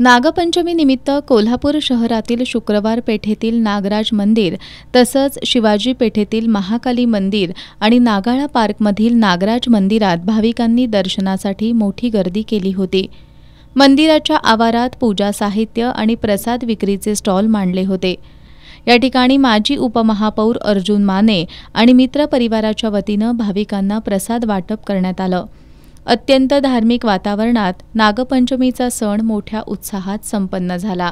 नागपंचमी निमित्त कोल्हापूर शहरातील शुक्रवार पेठेतील नागराज मंदिर तसंच शिवाजी पेठेतील महाकाली मंदिर आणि नागाळा पार्कमधील नागराज मंदिरात भाविकांनी दर्शनासाठी मोठी गर्दी केली होती मंदिराच्या आवारात पूजा साहित्य आणि प्रसाद विक्रीचे स्टॉल मांडले होते या ठिकाणी माजी उपमहापौर अर्जुन माने आणि मित्रपरिवाराच्या वतीनं भाविकांना प्रसाद वाटप करण्यात आलं अत्यंत धार्मिक वातावरणात नागपंचमीचा सण मोठ्या उत्साहात संपन्न झाला